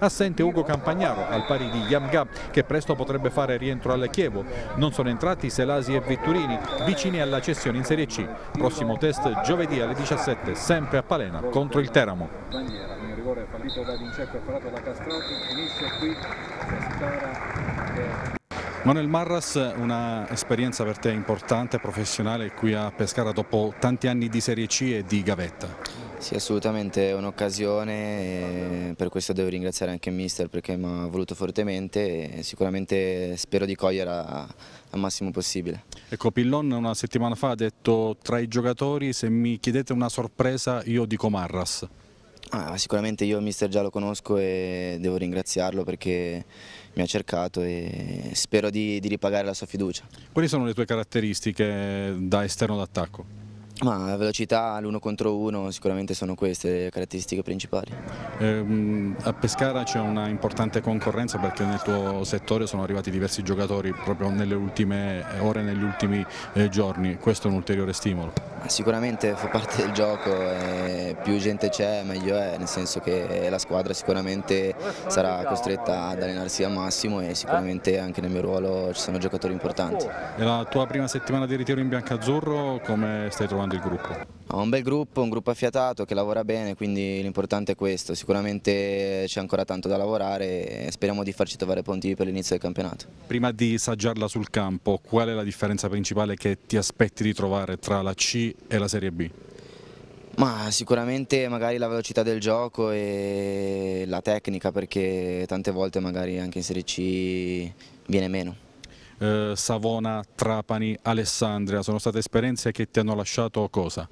Assente Ugo Campagnaro al pari di Yamga che presto potrebbe fare rientro al Chievo. Non sono entrati Selasi e Vitturini vicini alla cessione in Serie C. Prossimo test giovedì alle 17 sempre a Palena contro il Teramo. Manuel Marras, un'esperienza per te importante, professionale qui a Pescara dopo tanti anni di Serie C e di gavetta. Sì, assolutamente è un'occasione eh, per questo devo ringraziare anche il mister perché mi ha voluto fortemente e sicuramente spero di coglierla al massimo possibile. Ecco, Pillon una settimana fa ha detto tra i giocatori se mi chiedete una sorpresa io dico Marras. Ah, sicuramente io il mister già lo conosco e devo ringraziarlo perché mi ha cercato e spero di, di ripagare la sua fiducia. Quali sono le tue caratteristiche da esterno d'attacco? Ma velocità, l'uno contro uno, sicuramente sono queste le caratteristiche principali. Eh, a Pescara c'è una importante concorrenza perché nel tuo settore sono arrivati diversi giocatori proprio nelle ultime eh, ore, negli ultimi eh, giorni, questo è un ulteriore stimolo? Sicuramente fa parte del gioco, eh, più gente c'è meglio è, nel senso che la squadra sicuramente sarà costretta ad allenarsi al massimo e sicuramente anche nel mio ruolo ci sono giocatori importanti. E la tua prima settimana di ritiro in bianca-azzurro come stai trovando? del gruppo? Un bel gruppo, un gruppo affiatato che lavora bene, quindi l'importante è questo. Sicuramente c'è ancora tanto da lavorare e speriamo di farci trovare punti per l'inizio del campionato. Prima di saggiarla sul campo, qual è la differenza principale che ti aspetti di trovare tra la C e la Serie B? Ma sicuramente magari la velocità del gioco e la tecnica perché tante volte magari anche in Serie C viene meno eh, Savona, Trapani, Alessandria, sono state esperienze che ti hanno lasciato cosa?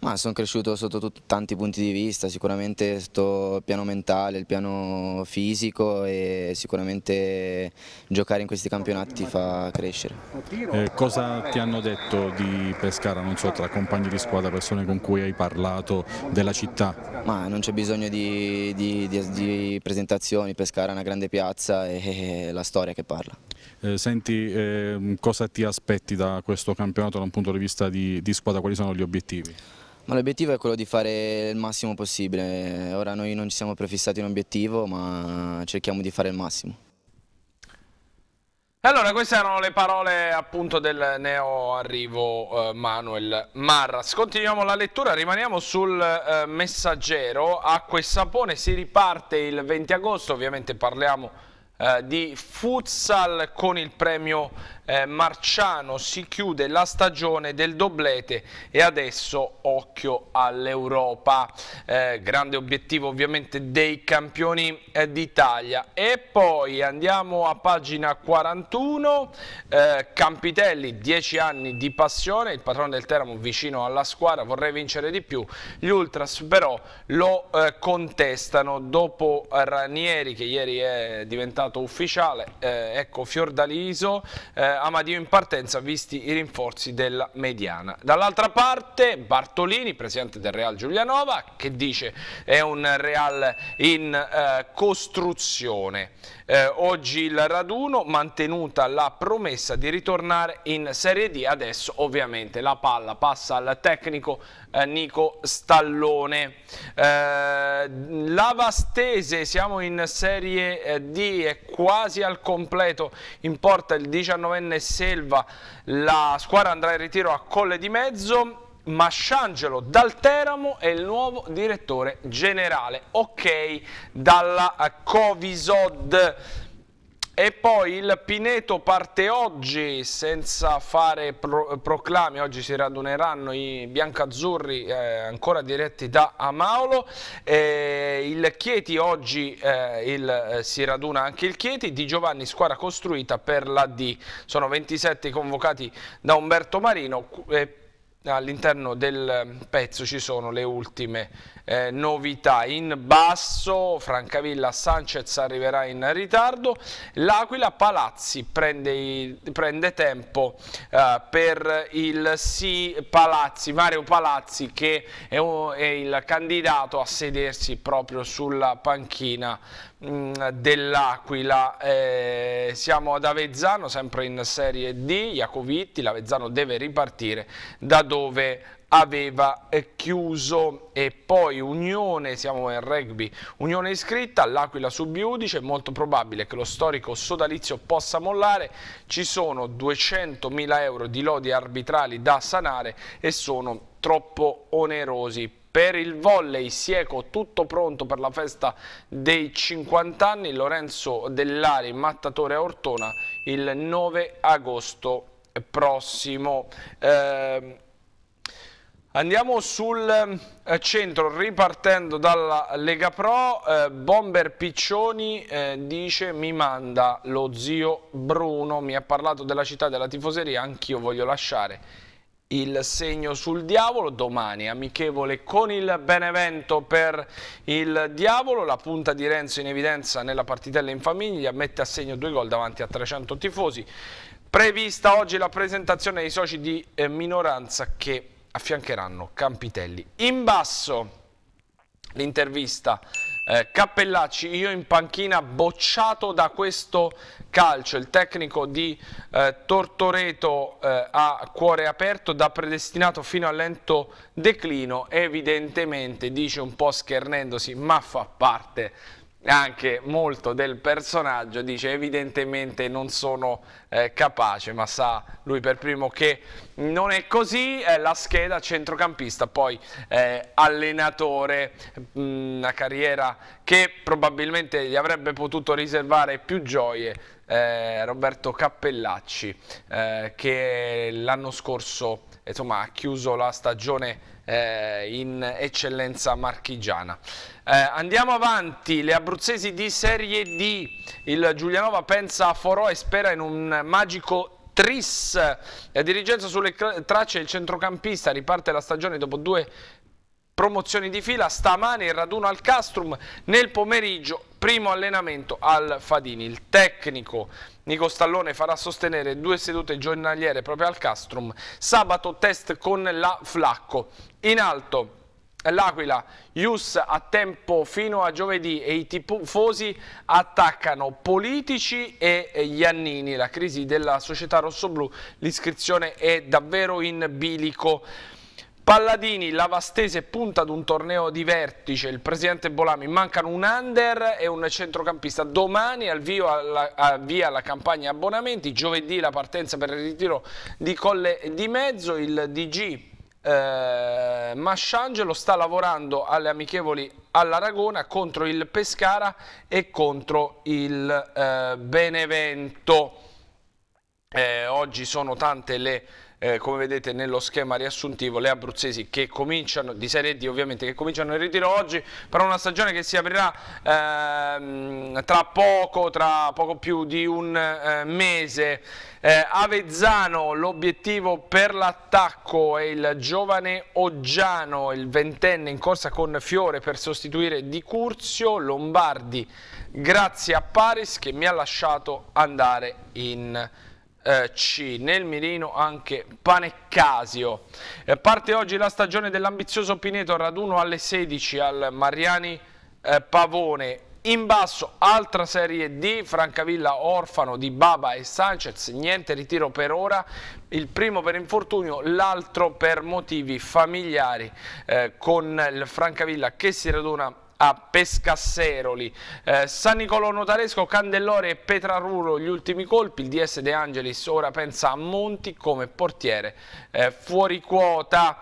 Ma sono cresciuto sotto tanti punti di vista, sicuramente sotto piano mentale, il piano fisico e sicuramente giocare in questi campionati ti fa crescere. Eh, cosa ti hanno detto di Pescara, non so, tra compagni di squadra, persone con cui hai parlato della città? Ma non c'è bisogno di, di, di, di presentazioni, Pescara è una grande piazza e la storia che parla. Eh, senti, eh, cosa ti aspetti da questo campionato da un punto di vista di, di squadra, quali sono gli obiettivi? l'obiettivo è quello di fare il massimo possibile, ora noi non ci siamo prefissati un obiettivo ma cerchiamo di fare il massimo. Allora, queste erano le parole appunto del neo arrivo eh, Manuel Marras. Continuiamo la lettura, rimaniamo sul eh, messaggero. Acqua e sapone si riparte il 20 agosto, ovviamente parliamo di eh, di futsal con il premio eh, Marciano si chiude la stagione del doblete e adesso occhio all'Europa, eh, grande obiettivo ovviamente dei campioni eh, d'Italia. E poi andiamo a pagina 41, eh, Campitelli 10 anni di passione, il patrono del Teramo vicino alla squadra, vorrei vincere di più, gli Ultras però lo eh, contestano dopo Ranieri che ieri è diventato ufficiale, eh, ecco Fiordaliso Amadio in partenza visti i rinforzi della mediana. Dall'altra parte Bartolini, presidente del Real Giulianova, che dice è un Real in eh, costruzione. Eh, oggi il raduno, mantenuta la promessa di ritornare in Serie D, adesso ovviamente la palla passa al tecnico eh, Nico Stallone. Eh, Lavastese, siamo in Serie eh, D, è quasi al completo, in porta il 19enne Selva, la squadra andrà in ritiro a Colle di Mezzo. Masciangelo dal Teramo è il nuovo direttore generale, ok, dalla Covisod. E poi il Pineto parte oggi senza fare pro proclami, oggi si raduneranno i biancazzurri eh, ancora diretti da Amaolo, e il Chieti oggi eh, il, eh, si raduna anche il Chieti, Di Giovanni squadra costruita per la D, sono 27 convocati da Umberto Marino all'interno del eh, pezzo ci sono le ultime eh, novità. In basso Francavilla Sanchez arriverà in ritardo, l'Aquila Palazzi prende, prende tempo eh, per il sì Palazzi, Mario Palazzi che è, un, è il candidato a sedersi proprio sulla panchina mm, dell'Aquila. Eh, siamo ad Avezzano, sempre in Serie D, Jacovitti, l'Avezzano deve ripartire da dove aveva eh, chiuso e poi Unione, siamo in rugby, Unione iscritta, l'Aquila subiudice, è molto probabile che lo storico sodalizio possa mollare, ci sono 200.000 euro di lodi arbitrali da sanare e sono troppo onerosi per il volley Sieco tutto pronto per la festa dei 50 anni Lorenzo Dellari Mattatore a Ortona il 9 agosto prossimo eh, Andiamo sul eh, centro, ripartendo dalla Lega Pro, eh, Bomber Piccioni eh, dice mi manda lo zio Bruno, mi ha parlato della città della tifoseria, anch'io voglio lasciare il segno sul diavolo, domani amichevole con il Benevento per il diavolo, la punta di Renzo in evidenza nella partitella in famiglia, mette a segno due gol davanti a 300 tifosi, prevista oggi la presentazione dei soci di eh, minoranza che affiancheranno Campitelli. In basso l'intervista eh, Cappellacci, io in panchina bocciato da questo calcio, il tecnico di eh, Tortoreto eh, a cuore aperto, da predestinato fino a lento declino, evidentemente dice un po' schernendosi, ma fa parte anche molto del personaggio, dice evidentemente non sono eh, capace, ma sa lui per primo che non è così, eh, la scheda centrocampista, poi eh, allenatore, mh, mm, una carriera che probabilmente gli avrebbe potuto riservare più gioie eh, Roberto Cappellacci eh, che l'anno scorso insomma, ha chiuso la stagione eh, in eccellenza marchigiana. Eh, andiamo avanti, le abruzzesi di Serie D, il Giulianova pensa a Forò e spera in un magico Tris, la dirigenza sulle tracce del centrocampista, riparte la stagione dopo due promozioni di fila, stamane il raduno al Castrum, nel pomeriggio primo allenamento al Fadini. Il tecnico Nico Stallone farà sostenere due sedute giornaliere proprio al Castrum, sabato test con la Flacco. In alto L'Aquila, Ius a tempo fino a giovedì e i tifosi attaccano politici e gli La crisi della società rossoblù, l'iscrizione è davvero in bilico. Palladini, Lavastese punta ad un torneo di vertice, il presidente Bolami, mancano un under e un centrocampista. Domani avvio alla, avvia la campagna abbonamenti, giovedì la partenza per il ritiro di Colle di Mezzo, il DG eh, Masciangelo sta lavorando alle amichevoli all'Aragona contro il Pescara e contro il eh, Benevento. Eh, oggi sono tante le eh, come vedete nello schema riassuntivo le abruzzesi che cominciano di Serie D ovviamente che cominciano il ritiro oggi però una stagione che si aprirà ehm, tra poco tra poco più di un eh, mese eh, Avezzano l'obiettivo per l'attacco è il giovane Oggiano il ventenne in corsa con Fiore per sostituire Di Curzio Lombardi grazie a Paris che mi ha lasciato andare in eh, C, nel mirino anche Paneccasio. Eh, parte oggi la stagione dell'ambizioso Pineto, raduno alle 16 al Mariani eh, Pavone. In basso altra serie D, Francavilla orfano di Baba e Sanchez, niente ritiro per ora, il primo per infortunio, l'altro per motivi familiari eh, con il Francavilla che si raduna a Pescasseroli. Eh, San Nicolò Notaresco, Candellore e Petraruro gli ultimi colpi, il DS De Angelis ora pensa a Monti come portiere eh, fuori quota.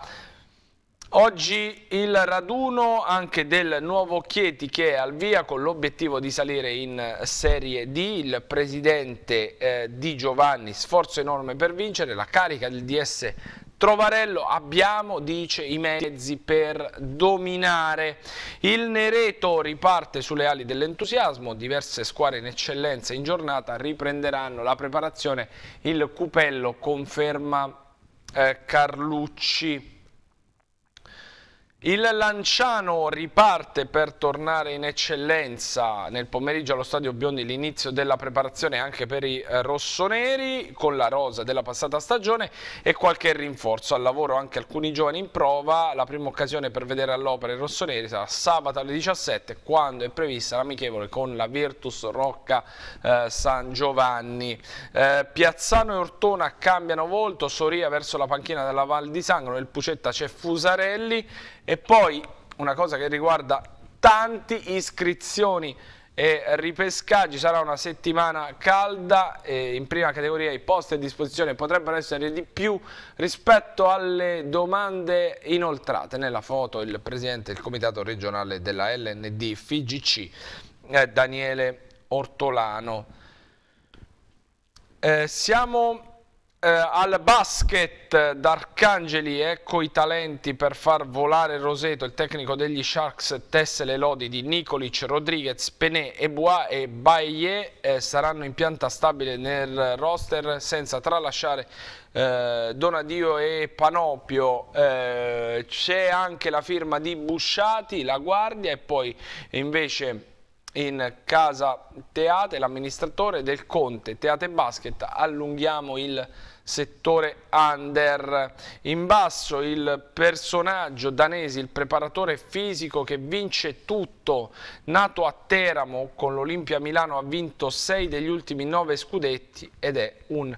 Oggi il raduno anche del nuovo Chieti che è al via con l'obiettivo di salire in Serie D, il presidente eh, Di Giovanni, sforzo enorme per vincere, la carica del DS Trovarello abbiamo, dice, i mezzi per dominare. Il Nereto riparte sulle ali dell'entusiasmo, diverse squadre in eccellenza in giornata riprenderanno la preparazione, il Cupello conferma eh, Carlucci. Il Lanciano riparte per tornare in eccellenza nel pomeriggio allo Stadio Biondi l'inizio della preparazione anche per i eh, rossoneri con la rosa della passata stagione e qualche rinforzo al lavoro anche alcuni giovani in prova. La prima occasione per vedere all'opera i rossoneri sarà sabato alle 17 quando è prevista l'amichevole con la Virtus Rocca eh, San Giovanni. Eh, Piazzano e Ortona cambiano volto, Soria verso la panchina della Val di Sangro, nel Pucetta c'è Fusarelli e poi una cosa che riguarda tanti iscrizioni e ripescaggi, sarà una settimana calda e in prima categoria i posti a disposizione potrebbero essere di più rispetto alle domande inoltrate. Nella foto il presidente del comitato regionale della LND FIGC eh, Daniele Ortolano. Eh, siamo eh, al basket d'Arcangeli, ecco i talenti per far volare Roseto, il tecnico degli Sharks tesse le lodi di Nicolic, Rodriguez, Penè, Ebois e Baillé eh, saranno in pianta stabile nel roster senza tralasciare eh, Donadio e Panopio, eh, c'è anche la firma di Busciati, la guardia e poi invece in casa Teate, l'amministratore del Conte Teate Basket, allunghiamo il settore under. In basso il personaggio danese, il preparatore fisico che vince tutto, nato a Teramo con l'Olimpia Milano ha vinto 6 degli ultimi 9 scudetti ed è un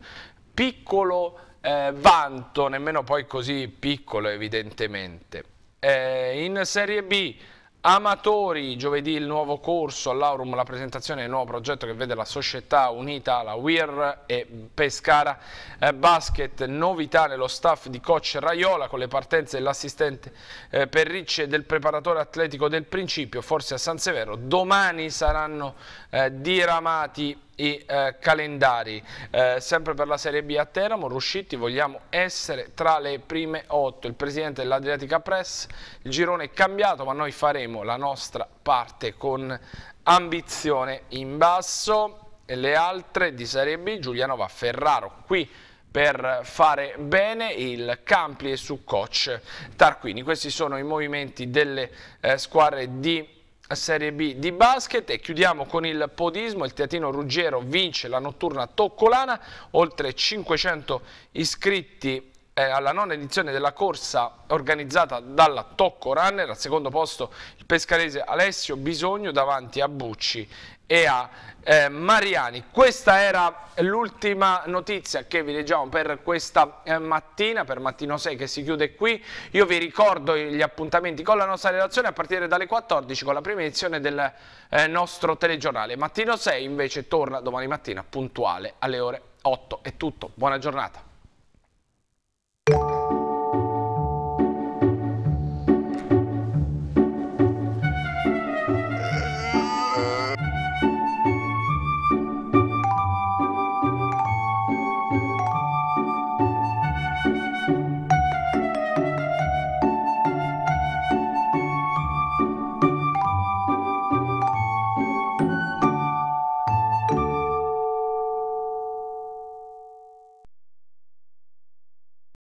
piccolo eh, vanto, nemmeno poi così piccolo evidentemente. Eh, in Serie B Amatori, giovedì il nuovo corso all'Aurum, la presentazione del nuovo progetto che vede la società unita alla WIR e Pescara eh, Basket, novità nello staff di coach Raiola con le partenze dell'assistente eh, Perricci e del preparatore atletico del Principio, forse a San Severo, domani saranno eh, diramati i eh, calendari. Eh, sempre per la Serie B a Teramo, Ruscitti, vogliamo essere tra le prime otto. Il presidente dell'Adriatica Press, il girone è cambiato, ma noi faremo la nostra parte con ambizione in basso. E le altre di Serie B, Giuliano va a Ferraro, qui per fare bene il Campli e su coach Tarquini. Questi sono i movimenti delle eh, squadre di Serie B di basket e chiudiamo con il podismo, il Teatino Ruggero vince la notturna Toccolana, oltre 500 iscritti eh, alla nona edizione della corsa organizzata dalla Tocco Runner, al secondo posto il pescarese Alessio Bisogno davanti a Bucci e a eh, Mariani. Questa era l'ultima notizia che vi leggiamo per questa eh, mattina, per Mattino 6 che si chiude qui. Io vi ricordo gli appuntamenti con la nostra relazione a partire dalle 14 con la prima edizione del eh, nostro telegiornale. Mattino 6 invece torna domani mattina puntuale alle ore 8. È tutto, buona giornata.